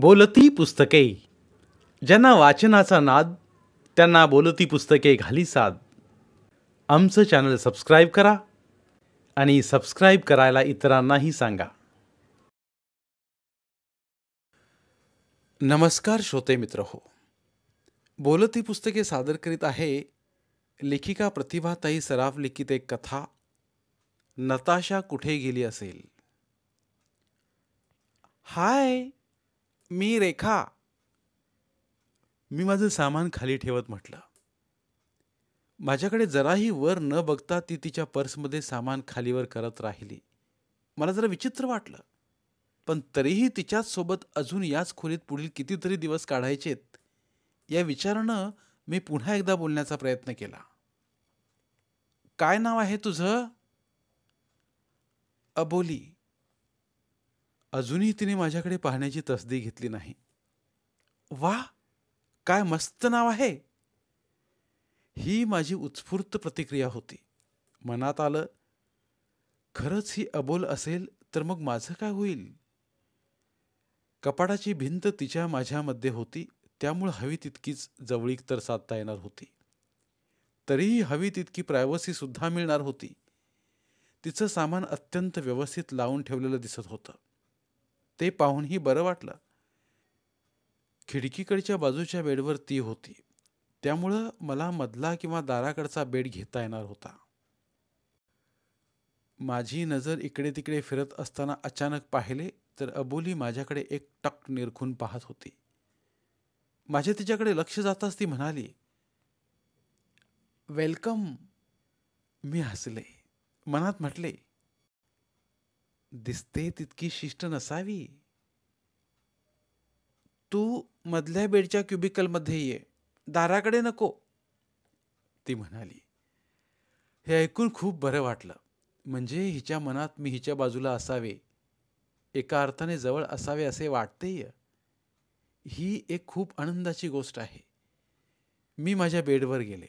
बोलती पुस्तके ज्यांना वाचनाचा नाद त्यांना बोलती पुस्तके घाली साद आमचं चॅनल सबस्क्राईब करा आणि सबस्क्राईब करायला इतरांनाही सांगा नमस्कार श्रोते मित्र हो बोलती पुस्तके सादर करीत आहे लेखिका प्रतिभाताई सराफ लिखित एक कथा नताशा कुठे गेली असेल हाय मी रेखा मी माझं सामान खाली ठेवत म्हटलं माझ्याकडे जराही वर न बघता ती तिच्या पर्समध्ये सामान खालीवर करत राहिली मला जरा विचित्र वाटलं पण तरीही तिच्याच सोबत अजून याच खोलीत पुढील कितीतरी दिवस काढायचेत या विचारानं मी पुन्हा एकदा बोलण्याचा प्रयत्न केला काय नाव आहे तुझं अबोली अजूनही तिने माझ्याकडे पाहण्याची तसदी घेतली नाही वा काय मस्त नाव आहे ही माझी उत्स्फूर्त प्रतिक्रिया होती मनात आलं खरंच ही अबोल असेल तर मग माझं काय होईल कपाटाची भिंत तिच्या माझ्यामध्ये होती त्यामुळं हवी तितकीच जवळीक तर साधता येणार होती तरीही हवी तितकी सुद्धा मिळणार होती तिचं सामान अत्यंत व्यवस्थित लावून ठेवलेलं दिसत होतं ते पाहूनही बरं वाटलं खिडकीकडच्या बाजूच्या बेडवर ती होती त्यामुळं मला मधला किंवा दाराकडचा बेड घेता येणार होता माझी नजर इकडे तिकडे फिरत असताना अचानक पाहिले तर अबोली माझ्याकडे एक टक निरखून पाहत होती माझे तिच्याकडे लक्ष जाताच ती म्हणाली वेलकम मी हसले मनात म्हटले दिसते तितकी शिष्ट नसावी तू मधल्या बेडच्या क्युबिकलमध्ये ये दाराकडे नको ती म्हणाली हे ऐकून खूप बरं वाटलं म्हणजे हिच्या मनात मी हिच्या बाजूला असावे एका अर्थाने जवळ असावे असे वाटतेय ही एक खूप आनंदाची गोष्ट आहे मी माझ्या बेडवर गेले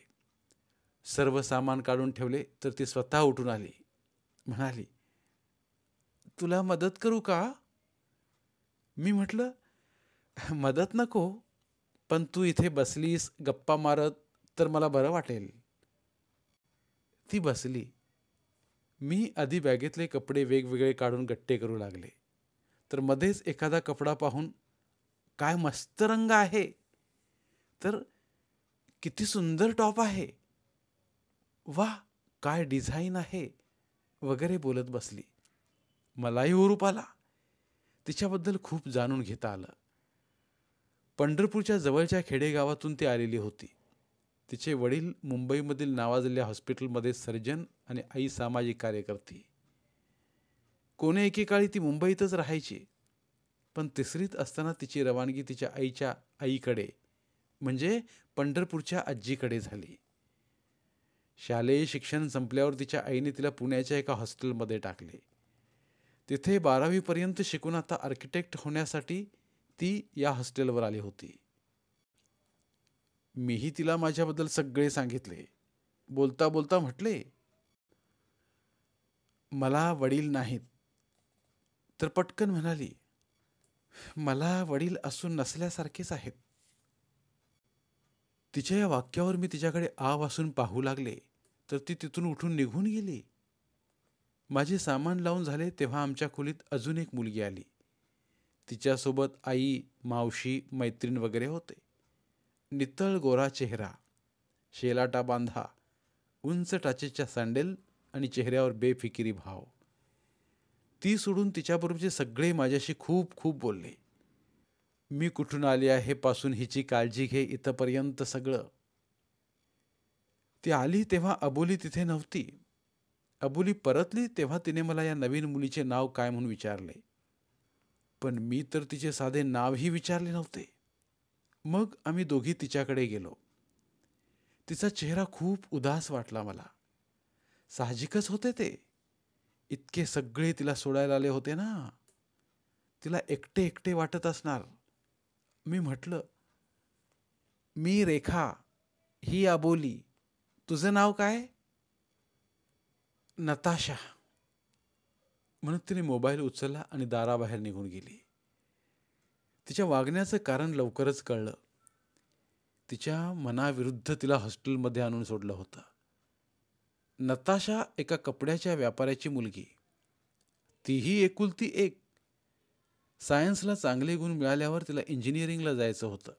सर्व सामान काढून ठेवले तर ती स्वतः उठून आली म्हणाली तुला मदत करू का मी म्हटलं मदत नको पण तू इथे बसलीस गप्पा मारत तर मला बरं वाटेल ती बसली मी आधी बॅगेतले कपडे वेगवेगळे काढून गट्टे करू लागले तर मध्येच एखादा कपडा पाहून काय मस्त रंग आहे तर किती सुंदर टॉप आहे वा काय डिझाईन आहे वगैरे बोलत बसली मलाही हुरूप आला तिच्याबद्दल खूप जाणून घेता आलं पंढरपूरच्या जवळच्या खेडेगावातून ती आलेली होती तिचे वडील मुंबईमधील नावाजलेल्या हॉस्पिटलमध्ये सर्जन आणि आई सामाजिक कार्यकर्ती कोणे एकेकाळी ती मुंबईतच राहायची पण तिसरीत असताना तिची रवानगी तिच्या आईच्या आईकडे म्हणजे पंढरपूरच्या आजीकडे झाली शालेय शिक्षण संपल्यावर तिच्या आईने तिला पुण्याच्या एका हॉस्टेलमध्ये टाकले तिथे बारावीपर्यंत शिकून आता आर्किटेक्ट होण्यासाठी ती या हॉस्टेलवर आली होती मीही तिला माझ्याबद्दल सगळे सांगितले बोलता बोलता म्हटले मला वडील नाहीत तर पटकन म्हणाली मला वडील असून नसल्यासारखेच आहेत तिच्या या वाक्यावर मी तिच्याकडे आव असून पाहू लागले तर ती तिथून उठून निघून गेली माझे सामान लावून झाले तेव्हा आमच्या खोलीत अजून एक मुलगी आली तिच्यासोबत आई मावशी मैत्रीण वगैरे होते नितळ गोरा चेहरा शेलाटा बांधा उंच टाचेच्या सँडेल आणि चेहऱ्यावर बेफिकिरी भाव ती सोडून तिच्याबरोबरचे सगळे माझ्याशी खूप खूप बोलले मी कुठून आले आहे पासून हिची काळजी घे इथंपर्यंत सगळं ती आली तेव्हा अबोली तिथे नव्हती अबुली परतली तेव्हा तिने मला या नवीन मुलीचे नाव काय म्हणून विचारले पण मी तर तिचे साधे नावही विचारले नव्हते मग आम्ही दोघी तिच्याकडे गेलो तिचा चेहरा खूप उदास वाटला मला साहजिकच होते ते इतके सगळे तिला सोडायला आले होते ना तिला एकटे एकटे वाटत असणार मी म्हटलं मी रेखा ही आबोली तुझं नाव काय नताशा म्हणून तिने मोबाईल उचलला आणि दाराबाहेर निघून गेली तिच्या वागण्याचं कारण लवकरच कळलं तिच्या मनाविरुद्ध तिला हॉस्टेलमध्ये आणून सोडलं होतं नताशा एका कपड्याच्या व्यापाऱ्याची मुलगी तीही एकुलती एक सायन्सला चांगले गुण मिळाल्यावर तिला इंजिनिअरिंगला जायचं होतं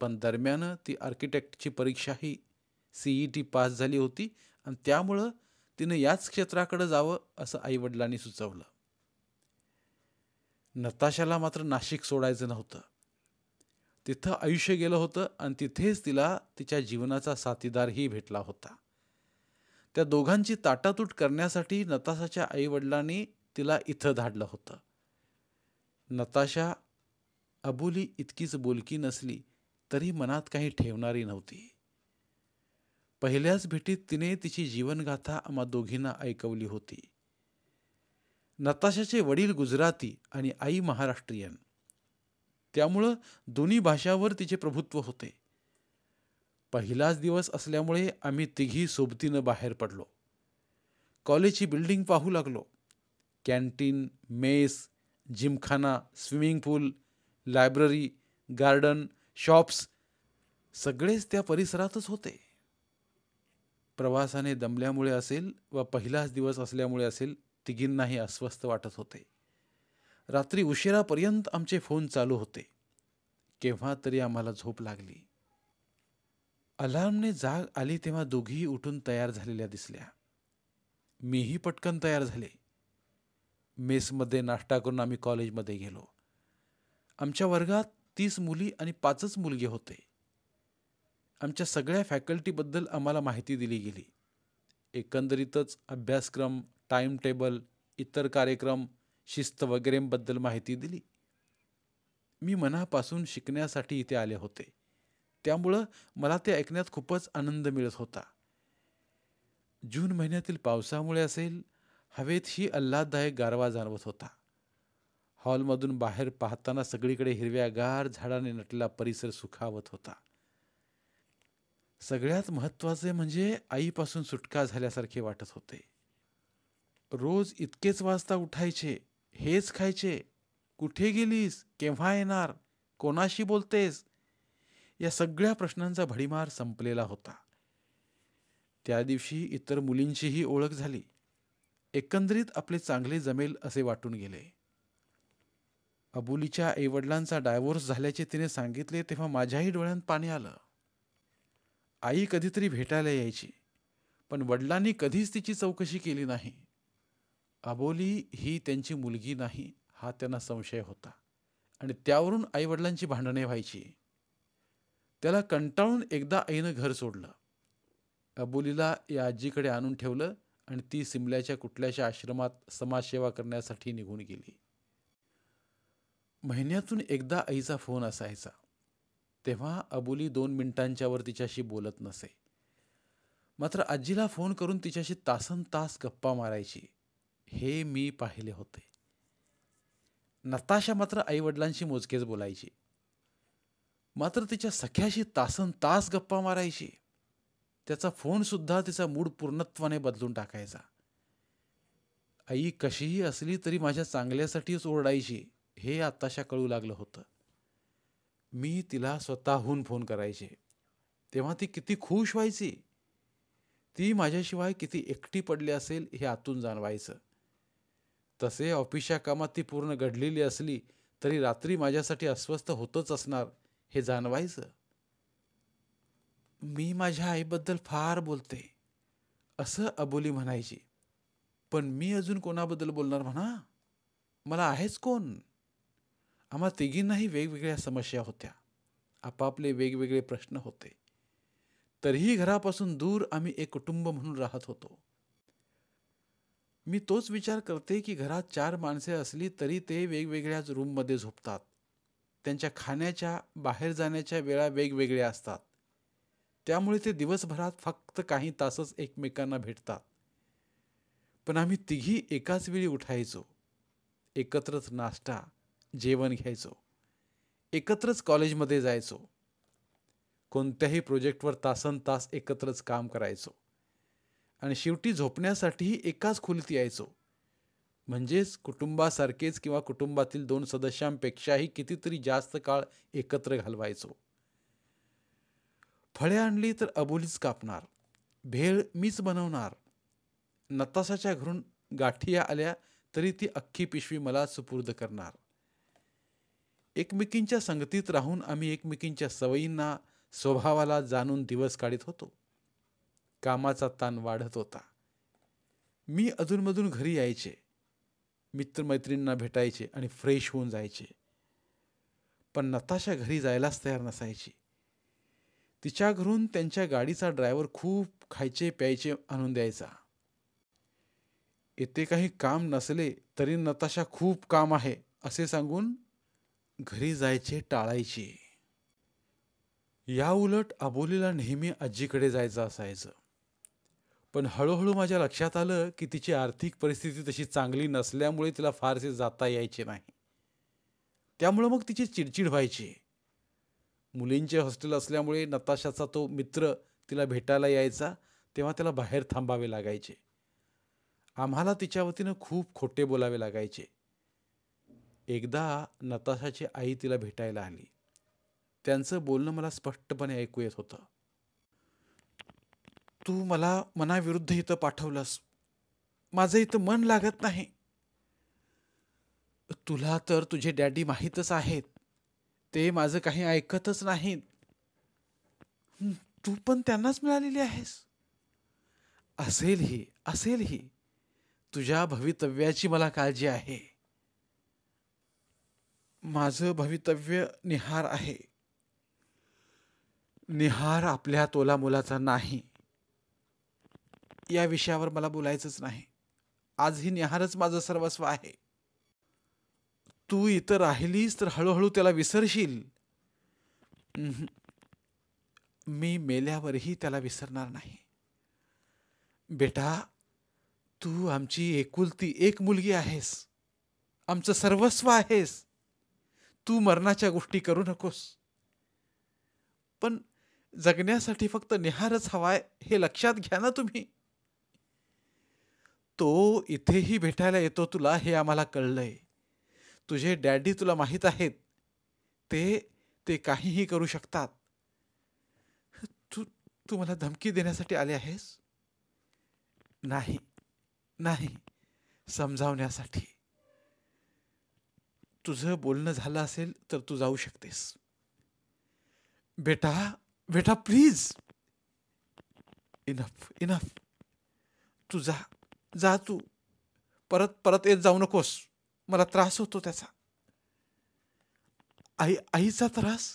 पण दरम्यान ती आर्किटेक्टची परीक्षाही सीई टी पास झाली होती आणि त्यामुळं तिनं याच क्षेत्राकडे जावं असं वडिलांनी सुचवलं नताशाला मात्र नाशिक सोडायचं नव्हतं तिथं आयुष्य गेलं होतं आणि तिथेच तिला तिच्या जीवनाचा साथीदारही भेटला होता त्या दोघांची ताटातूट करण्यासाठी नताशाच्या वडिलांनी तिला इथं धाडलं होतं नताशा अबुली इतकीच बोलकी नसली तरी मनात काही ठेवणारी नव्हती पहिल्याच भेटीत तिने तिची जीवनगाथा आम्हा दोघींना ऐकवली होती नताशाचे वडील गुजराती आणि आई महाराष्ट्रीयन त्यामुळं दोन्ही भाषावर तिचे प्रभुत्व होते पहिलाच दिवस असल्यामुळे आम्ही तिघी सोबतीनं बाहेर पडलो कॉलेजची बिल्डिंग पाहू लागलो canteen mess gymkhana swimming pool library garden shops सगळेच त्या परिसरातच होते प्रवासाने दमल्यामुळे असेल व पहिलाच दिवस असल्यामुळे असेल तिघींनाही अस्वस्थ वाटत होते रात्री उशिरापर्यंत आमचे फोन चालू होते केव्हा तरी आम्हाला झोप लागली अलार्मने जाग आली तेव्हा दोघीही उठून तयार झालेल्या दिसल्या मीही पटकन तयार झाले मेसमध्ये नाश्ता करून आम्ही कॉलेजमध्ये गेलो आमच्या वर्गात तीस मुली आणि पाचच मुलगे होते आमच्या सगळ्या फॅकल्टीबद्दल आम्हाला माहिती दिली गेली एकंदरीतच अभ्यासक्रम टाईम टेबल इतर कार्यक्रम शिस्त वगैरेबद्दल माहिती दिली मी मनापासून शिकण्यासाठी इथे आले होते त्यामुळं मला ते ऐकण्यात खूपच आनंद मिळत होता जून महिन्यातील पावसामुळे असेल हवेत ही आल्हाददायक गारवा जाणवत होता हॉलमधून बाहेर पाहताना सगळीकडे हिरव्यागार झाडाने नटलेला परिसर सुखावत होता सगळ्यात महत्वाचे म्हणजे आईपासून सुटका झाल्यासारखे वाटत होते रोज इतकेच वाजता उठायचे हेच खायचे कुठे गेलीस केव्हा येणार कोणाशी बोलतेस या सगळ्या प्रश्नांचा भडीमार संपलेला होता त्या दिवशी इतर मुलींचीही ओळख झाली एकंदरीत आपले चांगले जमेल असे वाटून गेले अबुलीच्या आईवडिलांचा डायव्होर्स झाल्याचे तिने सांगितले तेव्हा माझ्याही डोळ्यांत पाणी आलं आई कधीतरी भेटायला यायची पण वडिलांनी कधीच तिची चौकशी केली नाही अबोली ही त्यांची मुलगी नाही हा त्यांना संशय होता आणि त्यावरून आईवडिलांची भांडणे व्हायची त्याला कंटाळून एकदा आईनं घर सोडलं अबोलीला या आजीकडे आणून ठेवलं आणि ती सिमल्याच्या कुठल्याशा आश्रमात समाजसेवा करण्यासाठी निघून गेली महिन्यातून एकदा आईचा फोन असायचा तेव्हा अबुली दोन मिनिटांच्यावर तिच्याशी बोलत नसे मात्र आजीला फोन करून तिच्याशी तासन तास गप्पा मारायची हे मी पाहिले होते नताशा मात्र आईवडिलांशी मोजकेच बोलायची मात्र तिच्या सख्याशी तासन तास गप्पा मारायची त्याचा फोन सुद्धा तिचा मूड पूर्णत्वाने बदलून टाकायचा आई कशीही असली तरी माझ्या चांगल्यासाठीच ओरडायची हे आताशा कळू लागलं होतं मी तिला स्वतःहून फोन करायचे तेव्हा ती किती खुश व्हायची ती माझ्याशिवाय किती एकटी पडली असेल हे आतून जाणवायचं तसे ऑफिसच्या कामात ती पूर्ण घडलेली असली तरी रात्री माझ्यासाठी अस्वस्थ होतच असणार हे जाणवायचं मी माझ्या आईबद्दल फार बोलते असं अबोली म्हणायची पण मी अजून कोणाबद्दल बोलणार म्हणा मला आहेच कोण आम्हा तिघींनाही वेगवेगळ्या समस्या होत्या आपापले वेगवेगळे प्रश्न होते तरीही घरापासून दूर आम्ही एक कुटुंब म्हणून राहत होतो मी तोच विचार करते की घरात चार माणसे असली तरी ते वेगवेगळ्याच रूममध्ये झोपतात त्यांच्या खाण्याच्या बाहेर जाण्याच्या वेळा वेगवेगळ्या असतात त्यामुळे ते दिवसभरात फक्त काही तासच एकमेकांना भेटतात पण आम्ही तिघी एकाच वेळी उठायचो एकत्रच नाश्ता जेवण घ्यायचो एकत्रच कॉलेजमध्ये जायचो कोणत्याही प्रोजेक्टवर तासन तास एकत्रच काम करायचो आणि शेवटी झोपण्यासाठीही एकाच खोलीत यायचो म्हणजेच कुटुंबासारखेच किंवा कुटुंबातील दोन सदस्यांपेक्षाही कितीतरी जास्त काळ एकत्र घालवायचो फळे आणली तर अबोलीच कापणार भेळ मीच बनवणार नतासाच्या घरून गाठिया आल्या तरी ती अख्खी पिशवी मला सुपूर्द करणार एकमेकींच्या संगतीत राहून आम्ही एकमेकींच्या सवयींना स्वभावाला जाणून दिवस काढीत होतो कामाचा ताण वाढत होता मी अधूनमधून घरी यायचे मित्रमैत्रींना भेटायचे आणि फ्रेश होऊन जायचे पण नताशा घरी जायलाच तयार नसायची तिच्या घरून त्यांच्या गाडीचा ड्रायव्हर खूप खायचे प्यायचे आणून द्यायचा येथे काही काम नसले तरी नताशा खूप काम आहे असे सांगून घरी जायचे टाळायचे या उलट अबोलीला नेहमी आजीकडे जायचं असायचं पण हळूहळू माझ्या लक्षात आलं की तिची आर्थिक परिस्थिती तशी चांगली नसल्यामुळे तिला फारसे जाता यायचे नाही त्यामुळं मग तिची चिडचिड व्हायची मुलींचे हॉस्टेल असल्यामुळे नताशाचा तो मित्र तिला भेटायला यायचा तेव्हा त्याला बाहेर थांबावे लागायचे आम्हाला तिच्या वतीनं खूप खोटे बोलावे लागायचे एकदा नताशाची आई तिला भेटायला आली त्यांचं बोलणं मला स्पष्टपणे ऐकू येत होतं तू मला मनाविरुद्ध इथं पाठवलंस माझं इथं मन लागत नाही तुला तर तुझे डॅडी माहीतच आहेत ते माझं काही ऐकतच नाहीत तू पण त्यांनाच मिळालेली आहेस असेलही असेलही तुझ्या भवितव्याची मला काळजी आहे माझं भवितव्य निहार आहे निहार आपल्या तोला मुलाचा नाही या विषयावर मला बोलायचंच नाही आज ही निहारच माझं सर्वस्व आहे तू इथं राहिलीस तर हळूहळू त्याला विसरशील मी मेल्यावरही त्याला विसरणार नाही बेटा तू आमची एकुलती एक मुलगी आहेस आमचं सर्वस्व आहेस तू मरणाच्या गोष्टी करू नकोस पण जगण्यासाठी फक्त निहारच हवाय हे लक्षात घ्या ना तुम्ही तो इथेही भेटायला येतो तुला हे आम्हाला कळलंय तुझे डॅडी तुला माहीत आहेत ते ते काहीही करू शकतात तू तू मला धमकी देण्यासाठी आले आहेस नाही नाही समजावण्यासाठी तुझं बोलणं झालं असेल तर तू जाऊ शकतेस बेटा बेटा प्लीज इनफ इनफ तू जा जा तू परत परत येत जाऊ नकोस मला त्रास होतो त्याचा आई आईचा त्रास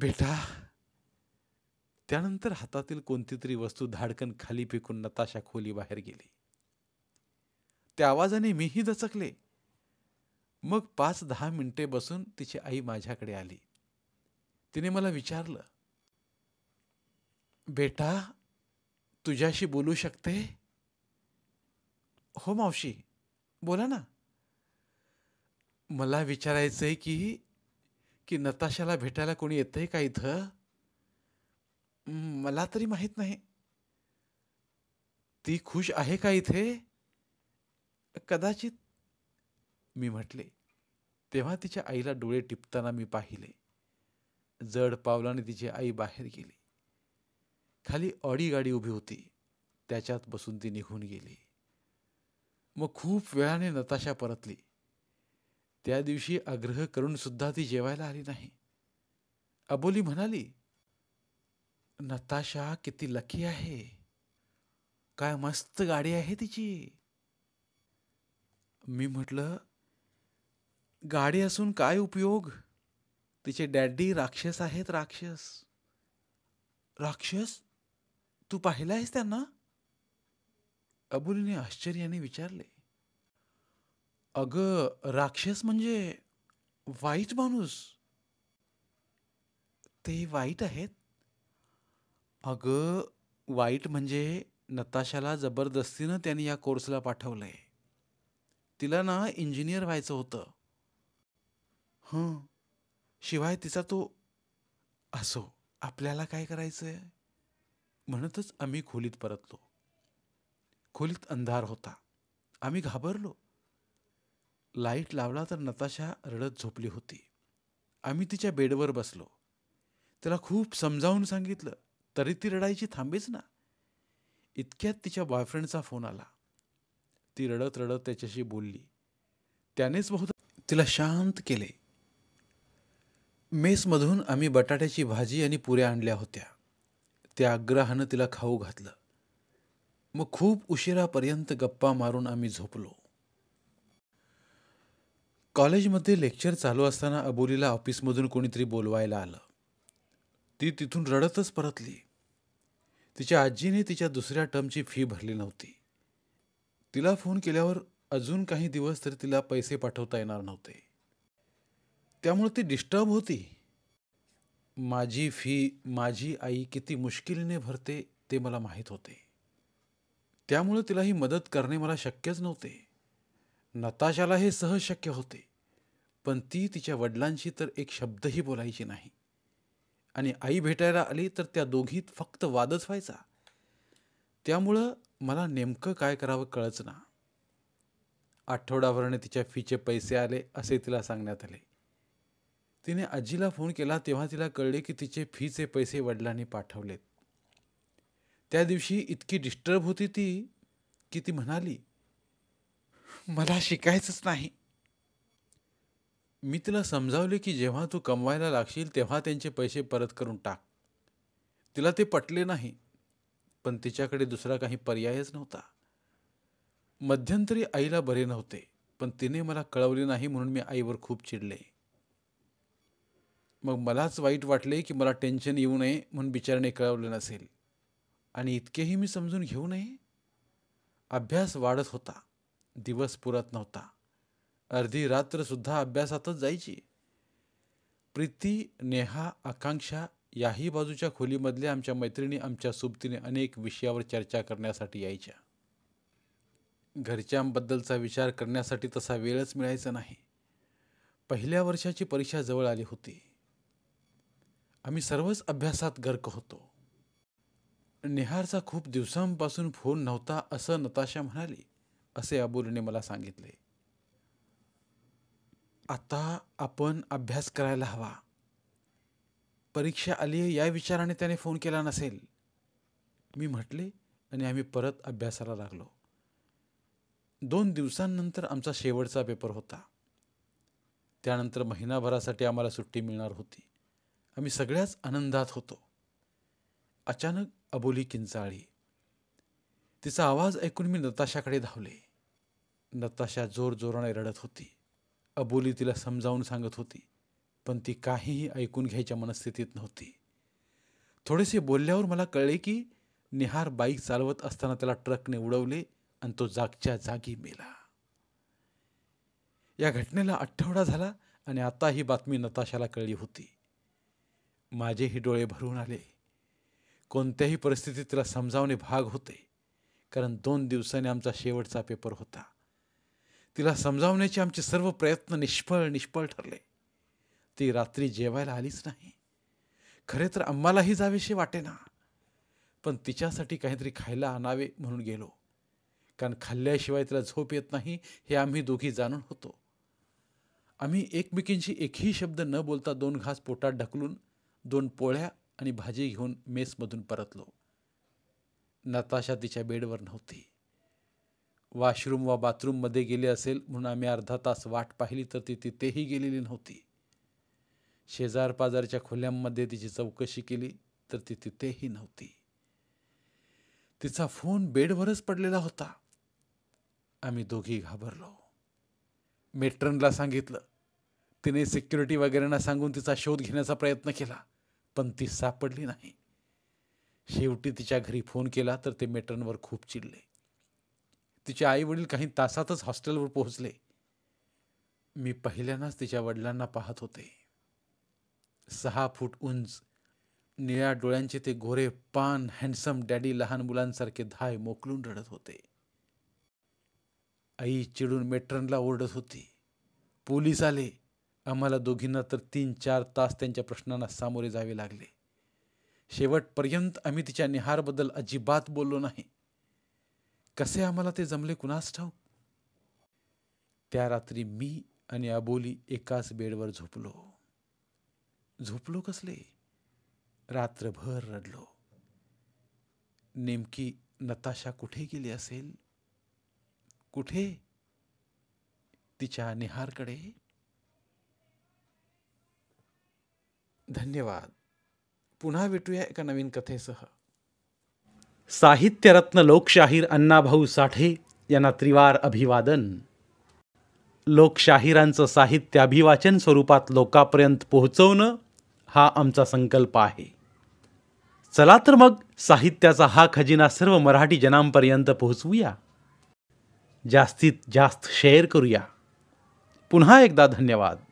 बेटा त्यानंतर हातातील कोणती तरी वस्तू धाडकन खाली फेकून नताशा खोली बाहेर गेली त्या आवाजाने मीही दचकले मग पाच दहा मिनिटे बसून तिची आई माझ्याकडे आली तिने मला विचारलं बेटा तुझ्याशी बोलू शकते हो मावशी बोला ना मला विचारायचंय की की नताशाला भेटायला कोणी येतंय का इथं मला तरी माहीत नाही ती खुश आहे का इथे कदाचित मी म्हटले तेव्हा तिच्या आईला डोळे टिपताना मी पाहिले जड पावलाने तिची आई बाहेर गेली खाली ऑडी गाडी उभी होती त्याच्यात बसून ती निघून गेली मग खूप वेळाने नताशा परतली त्या दिवशी आग्रह करून सुद्धा ती जेवायला आली नाही अबोली म्हणाली नताशा किती लकी आहे काय मस्त गाडी आहे तिची मी म्हटलं गाडी असून काय उपयोग तिचे डॅडी राक्षस आहेत राक्षस राक्षस तू पाहिला आहेस त्यांना अबुलीने आश्चर्याने विचारले अग राक्षस म्हणजे वाईट माणूस ते वाईट आहेत अग वाईट म्हणजे नताशाला जबरदस्तीनं त्यांनी या कोर्सला पाठवलंय तिला ना इंजिनियर व्हायचं होतं हं शिवाय तिचा तो असो आपल्याला काय करायचं आहे म्हणतच आम्ही खोलीत परतलो खोलीत अंधार होता आम्ही घाबरलो लाईट लावला तर नताशा रडत झोपली होती आम्ही तिच्या बेडवर बसलो तिला खूप समजावून सांगितलं तरी ती रडायची थांबेच ना इतक्यात तिच्या बॉयफ्रेंडचा फोन आला ती रडत रडत त्याच्याशी बोलली त्यानेच बहुत तिला शांत केले मेसमधून आम्ही बटाट्याची भाजी आणि पुऱ्या आणल्या होत्या त्या आग्रहानं तिला खाऊ घातलं मग खूप उशिरापर्यंत गप्पा मारून आम्ही झोपलो कॉलेजमध्ये लेक्चर चालू असताना अबोलीला ऑफिसमधून कोणीतरी बोलवायला आलं ती तिथून रडतच परतली तिच्या आजीने तिच्या दुसऱ्या टर्मची फी भरली नव्हती तिला फोन केल्यावर अजून काही दिवस तरी तिला पैसे पाठवता येणार नव्हते त्यामुळे ती डिस्टर्ब होती माझी फी माझी आई किती मुश्किलीने भरते ते मला माहीत होते त्यामुळे तिला ही मदत करणे मला शक्यच नव्हते नताशाला हे सहज शक्य होते पण ती तिच्या वडिलांशी तर एक शब्दही बोलायची नाही आणि आई भेटायला आली तर त्या दोघीत फक्त वादच व्हायचा त्यामुळं मला नेमकं काय करावं कळच ना आठवडाभराने तिच्या फीचे पैसे आले असे तिला सांगण्यात आले तिने आजीला फोन केला तेव्हा तिला कळले की तिचे फीचे पैसे वडिलांनी पाठवलेत त्या दिवशी इतकी डिस्टर्ब होती ती की ती म्हणाली मला शिकायचंच नाही मी तिला समजावले की जेव्हा तू कमवायला लागशील तेव्हा त्यांचे पैसे परत करून टाक तिला ते पटले नाही पण तिच्याकडे दुसरा काही पर्यायच नव्हता मध्यंतरी आईला बरे नव्हते पण तिने मला कळवले नाही म्हणून मी आईवर खूप चिडले मग मलाच वाईट वाटले की मला टेन्शन येऊ नये म्हणून बिचाराने कळवलं नसेल आणि इतकेही मी समजून घेऊ नये अभ्यास वाढत होता दिवस पुरत नव्हता अर्धी रात्रसुद्धा अभ्यासातच जायची प्रीती नेहा आकांक्षा याही बाजूच्या खोलीमधल्या आमच्या मैत्रिणी आमच्या सुबतीने अनेक विषयावर चर्चा करण्यासाठी यायच्या घरच्यांबद्दलचा विचार करण्यासाठी तसा वेळच मिळायचा नाही पहिल्या वर्षाची परीक्षा जवळ आली होती आम्ही सर्वच अभ्यासात गर्क होतो निहारचा खूप दिवसांपासून फोन नव्हता असं नताशा म्हणाली असे अबुलने मला सांगितले आता आपण अभ्यास करायला हवा परीक्षा आली आहे या विचाराने त्याने फोन केला नसेल मी म्हटले आणि आम्ही परत अभ्यासाला लागलो दोन दिवसांनंतर आमचा शेवटचा पेपर होता त्यानंतर महिनाभरासाठी आम्हाला सुट्टी मिळणार होती आम्ही सगळ्याच आनंदात होतो अचानक अबोली किंचाळी तिचा आवाज ऐकून मी नताशाकडे धावले नताशा जोरजोराने रडत होती अबोली तिला समजावून सांगत होती पण ती काहीही ऐकून घ्यायच्या मनस्थितीत नव्हती थोडेसे बोलल्यावर मला कळले की निहार बाईक चालवत असताना त्याला ट्रकने उडवले आणि तो जागच्या जागी मेला या घटनेला आठवडा झाला आणि आता ही बातमी नताशाला कळली होती माझेही डोळे भरून आले कोणत्याही परिस्थितीत तिला समजावणे भाग होते कारण दोन दिवसांनी आमचा शेवटचा पेपर होता तिला समजावण्याचे आमचे सर्व प्रयत्न निष्फळ निष्फळ ठरले ती रात्री जेवायला आलीच नाही खरे तर आम्हालाही जावेशी वाटेना पण तिच्यासाठी काहीतरी खायला आणावे म्हणून गेलो कारण खाल्ल्याशिवाय तिला झोप येत नाही हे आम्ही दोघी जाणून होतो आम्ही एकमेकींशी एकही शब्द न बोलता दोन घास पोटात ढकलून दोन पोळ्या आणि भाजी घेऊन मेसमधून परतलो नताशा तिच्या बेडवर नव्हती वॉशरूम वा बाथरूममध्ये गेले असेल म्हणून आम्ही अर्धा तास वाट पाहिली तर ती तिथेही गेलेली नव्हती शेजारपाजारच्या खोल्यांमध्ये तिची चौकशी केली तर ती तिथेही नव्हती तिचा फोन बेडवरच पडलेला होता आम्ही दोघी घाबरलो मेट्रनला सांगितलं तिने सिक्युरिटी वगैरेंना सांगून तिचा शोध घेण्याचा प्रयत्न केला पण ती सापडली नाही शेवटी तिच्या घरी फोन केला तर ते मेट्रनवर खूप चिडले तिचे आई वडील काही तासातच हॉस्टेलवर पोहोचले मी पहिल्यांदाच तिच्या वडिलांना पाहत होते सहा फूट उंच निळ्या डोळ्यांचे ते गोरे पान हँडसम डॅडी लहान मुलांसारखे धाय मोकलून रडत होते आई चिडून मेट्रनला ओरडत होती पोलीस आले आम्हाला दोघींना तर तीन चार तास त्यांच्या प्रश्नांना सामोरे जावे लागले शेवटपर्यंत आम्ही तिच्या निहारबद्दल अजिबात बोललो नाही कसे आम्हाला ते जमले कुणास ठाऊक त्या रात्री मी आणि अबोली एकाच बेडवर झोपलो झोपलो कसले रात्रभर रडलो नेमकी नताशा कुठे गेली असेल कुठे तिच्या निहारकडे धन्यवाद पुन्हा भेटूया एका नवीन कथेसह साहित्यरत्न लोकशाहीर अण्णाभाऊ साठे यांना त्रिवार अभिवादन लोकशाहिरांचं साहित्य अभिवाचन स्वरूपात लोकापर्यंत पोहोचवणं हा आमचा संकल्प आहे चला तर मग साहित्याचा हा खजिना सर्व मराठी जनांपर्यंत पोहोचवूया जास्तीत जास्त शेअर करूया पुन्हा एकदा धन्यवाद